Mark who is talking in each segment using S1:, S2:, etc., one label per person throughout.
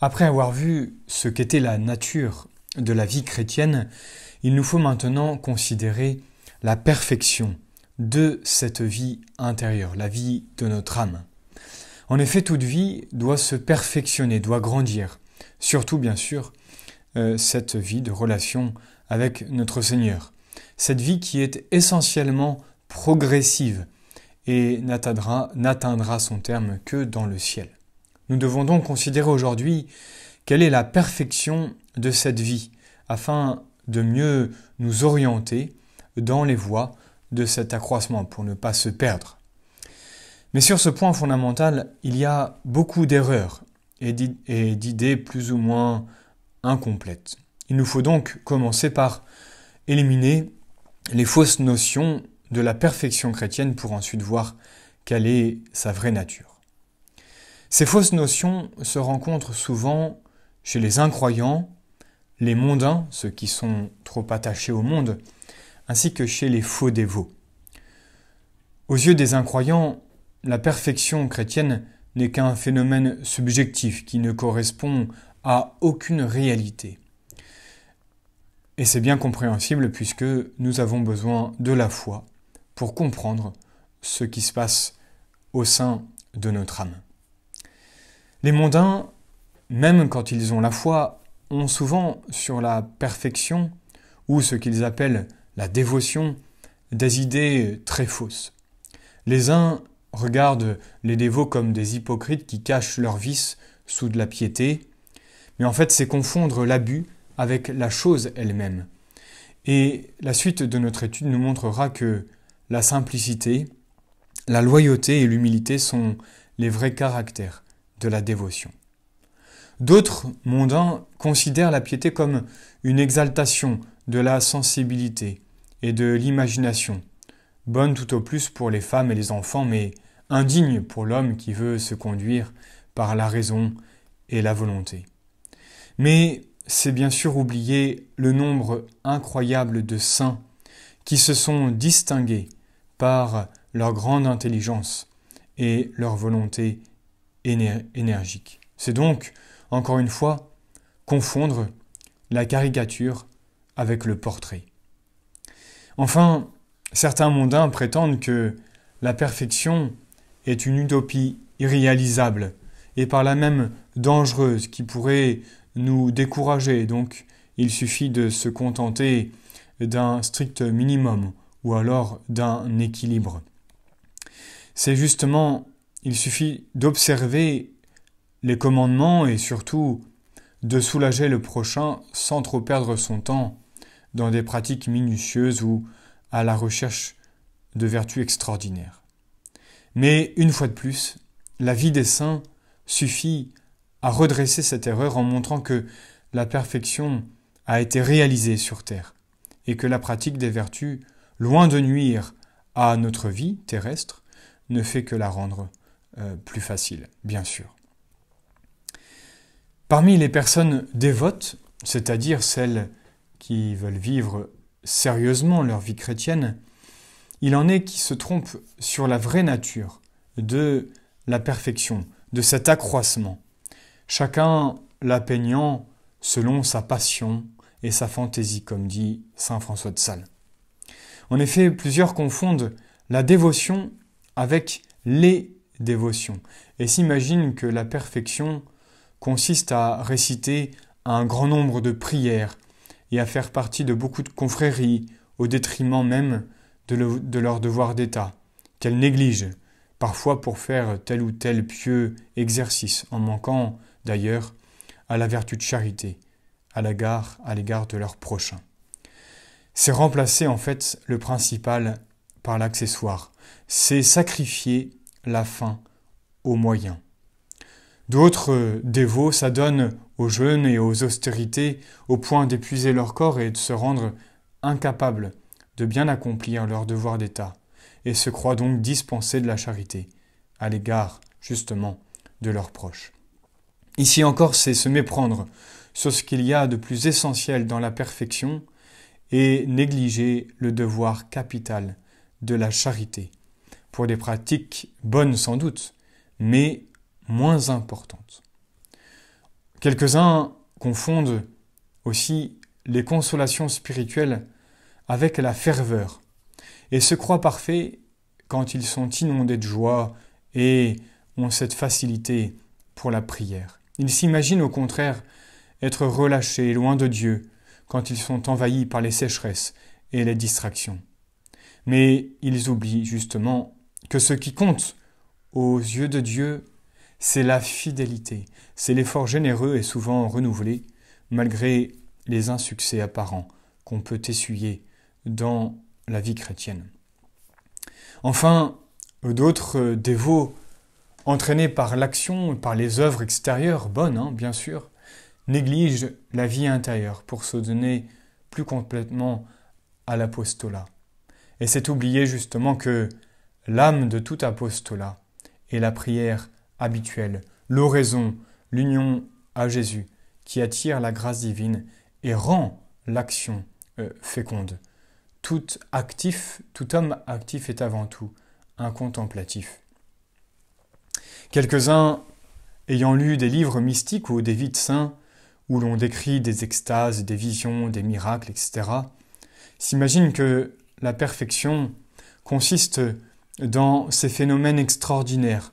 S1: Après avoir vu ce qu'était la nature de la vie chrétienne, il nous faut maintenant considérer la perfection de cette vie intérieure, la vie de notre âme. En effet, toute vie doit se perfectionner, doit grandir, surtout bien sûr euh, cette vie de relation avec notre Seigneur, cette vie qui est essentiellement progressive et n'atteindra son terme que dans le ciel. Nous devons donc considérer aujourd'hui quelle est la perfection de cette vie, afin de mieux nous orienter dans les voies de cet accroissement pour ne pas se perdre. Mais sur ce point fondamental, il y a beaucoup d'erreurs et d'idées plus ou moins incomplètes. Il nous faut donc commencer par éliminer les fausses notions de la perfection chrétienne pour ensuite voir quelle est sa vraie nature. Ces fausses notions se rencontrent souvent chez les incroyants, les mondains, ceux qui sont trop attachés au monde, ainsi que chez les faux dévots. Aux yeux des incroyants, la perfection chrétienne n'est qu'un phénomène subjectif qui ne correspond à aucune réalité. Et c'est bien compréhensible puisque nous avons besoin de la foi pour comprendre ce qui se passe au sein de notre âme. Les mondains, même quand ils ont la foi, ont souvent sur la perfection, ou ce qu'ils appellent la dévotion, des idées très fausses. Les uns regardent les dévots comme des hypocrites qui cachent leurs vices sous de la piété, mais en fait c'est confondre l'abus avec la chose elle-même. Et la suite de notre étude nous montrera que la simplicité, la loyauté et l'humilité sont les vrais caractères la dévotion. D'autres mondains considèrent la piété comme une exaltation de la sensibilité et de l'imagination, bonne tout au plus pour les femmes et les enfants, mais indigne pour l'homme qui veut se conduire par la raison et la volonté. Mais c'est bien sûr oublier le nombre incroyable de saints qui se sont distingués par leur grande intelligence et leur volonté énergique. C'est donc, encore une fois, confondre la caricature avec le portrait. Enfin, certains mondains prétendent que la perfection est une utopie irréalisable et par la même dangereuse qui pourrait nous décourager. Donc, il suffit de se contenter d'un strict minimum ou alors d'un équilibre. C'est justement il suffit d'observer les commandements et surtout de soulager le prochain sans trop perdre son temps dans des pratiques minutieuses ou à la recherche de vertus extraordinaires. Mais une fois de plus, la vie des saints suffit à redresser cette erreur en montrant que la perfection a été réalisée sur terre et que la pratique des vertus, loin de nuire à notre vie terrestre, ne fait que la rendre euh, plus facile, bien sûr. Parmi les personnes dévotes, c'est-à-dire celles qui veulent vivre sérieusement leur vie chrétienne, il en est qui se trompent sur la vraie nature de la perfection, de cet accroissement, chacun la peignant selon sa passion et sa fantaisie, comme dit Saint François de Sales. En effet, plusieurs confondent la dévotion avec les dévotion, et s'imagine que la perfection consiste à réciter un grand nombre de prières et à faire partie de beaucoup de confréries, au détriment même de, leurs de leur devoir d'État, qu'elles négligent, parfois pour faire tel ou tel pieux exercice, en manquant d'ailleurs à la vertu de charité, à l'égard à l'égard de leurs prochain. C'est remplacer en fait le principal par l'accessoire, c'est sacrifier la fin au moyen D'autres dévots s'adonnent aux jeûnes et aux austérités au point d'épuiser leur corps et de se rendre incapables de bien accomplir leur devoir d'État, et se croient donc dispensés de la charité, à l'égard, justement, de leurs proches. Ici encore, c'est se méprendre sur ce qu'il y a de plus essentiel dans la perfection et négliger le devoir capital de la charité pour des pratiques bonnes sans doute, mais moins importantes. Quelques-uns confondent aussi les consolations spirituelles avec la ferveur et se croient parfaits quand ils sont inondés de joie et ont cette facilité pour la prière. Ils s'imaginent au contraire être relâchés loin de Dieu quand ils sont envahis par les sécheresses et les distractions. Mais ils oublient justement que ce qui compte aux yeux de Dieu, c'est la fidélité, c'est l'effort généreux et souvent renouvelé, malgré les insuccès apparents qu'on peut essuyer dans la vie chrétienne. Enfin, d'autres dévots, entraînés par l'action, par les œuvres extérieures, bonnes hein, bien sûr, négligent la vie intérieure pour se donner plus complètement à l'apostolat. Et c'est oublier justement que l'âme de tout apostolat est la prière habituelle, l'oraison, l'union à Jésus qui attire la grâce divine et rend l'action euh, féconde. Tout actif, tout homme actif est avant tout un contemplatif. Quelques-uns ayant lu des livres mystiques ou des vies de saints, où l'on décrit des extases, des visions, des miracles, etc., s'imaginent que la perfection consiste dans ces phénomènes extraordinaires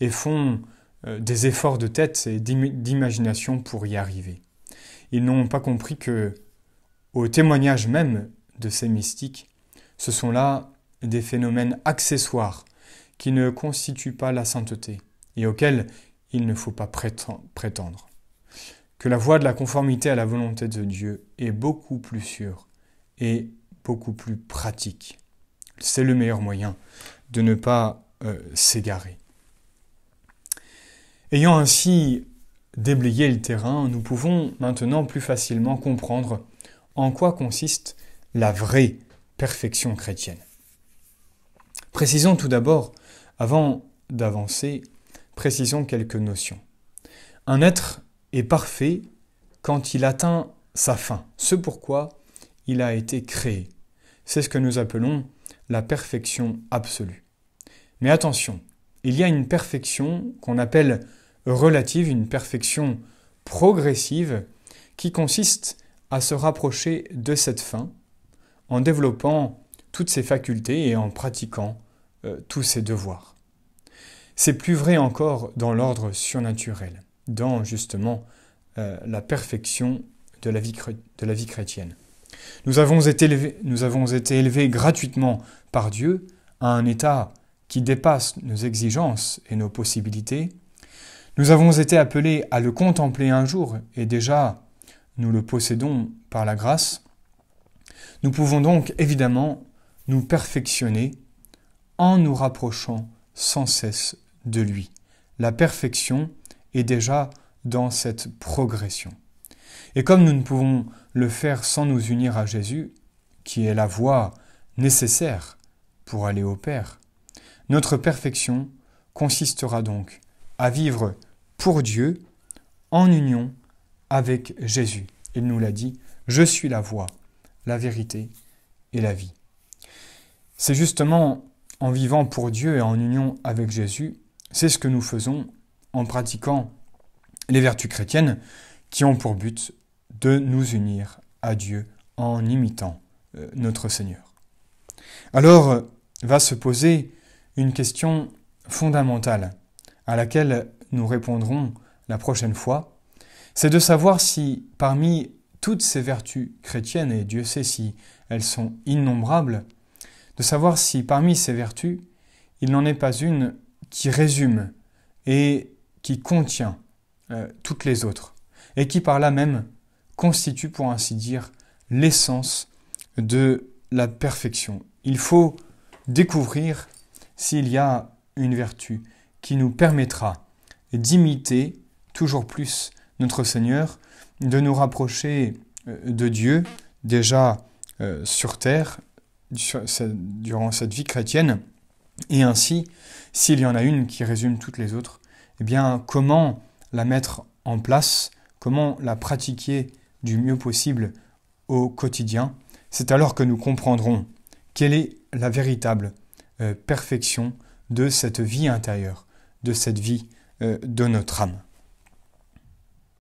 S1: et font euh, des efforts de tête et d'imagination pour y arriver. Ils n'ont pas compris que, au témoignage même de ces mystiques, ce sont là des phénomènes accessoires qui ne constituent pas la sainteté et auxquels il ne faut pas prétendre. Que la voie de la conformité à la volonté de Dieu est beaucoup plus sûre et beaucoup plus pratique. C'est le meilleur moyen de ne pas euh, s'égarer. Ayant ainsi déblayé le terrain, nous pouvons maintenant plus facilement comprendre en quoi consiste la vraie perfection chrétienne. Précisons tout d'abord, avant d'avancer, précisons quelques notions. Un être est parfait quand il atteint sa fin, ce pourquoi il a été créé. C'est ce que nous appelons la perfection absolue. Mais attention, il y a une perfection qu'on appelle relative, une perfection progressive, qui consiste à se rapprocher de cette fin en développant toutes ses facultés et en pratiquant euh, tous ses devoirs. C'est plus vrai encore dans l'ordre surnaturel, dans justement euh, la perfection de la vie, de la vie chrétienne. Nous avons été élevés, gratuitement par Dieu à un état qui dépasse nos exigences et nos possibilités. Nous avons été appelés à le contempler un jour et déjà nous le possédons par la grâce. Nous pouvons donc évidemment nous perfectionner en nous rapprochant sans cesse de lui. La perfection est déjà dans cette progression. Et comme nous ne pouvons le faire sans nous unir à Jésus, qui est la voie nécessaire pour aller au Père, notre perfection consistera donc à vivre pour Dieu en union avec Jésus. Il nous l'a dit, je suis la voie, la vérité et la vie. C'est justement en vivant pour Dieu et en union avec Jésus, c'est ce que nous faisons en pratiquant les vertus chrétiennes qui ont pour but de nous unir à Dieu en imitant euh, notre Seigneur. Alors euh, va se poser une question fondamentale à laquelle nous répondrons la prochaine fois, c'est de savoir si parmi toutes ces vertus chrétiennes, et Dieu sait si elles sont innombrables, de savoir si parmi ces vertus, il n'en est pas une qui résume et qui contient euh, toutes les autres et qui par là même constitue, pour ainsi dire, l'essence de la perfection. Il faut découvrir s'il y a une vertu qui nous permettra d'imiter toujours plus notre Seigneur, de nous rapprocher euh, de Dieu déjà euh, sur terre durant cette vie chrétienne, et ainsi, s'il y en a une qui résume toutes les autres, eh bien comment la mettre en place comment la pratiquer du mieux possible au quotidien, c'est alors que nous comprendrons quelle est la véritable euh, perfection de cette vie intérieure, de cette vie euh, de notre âme.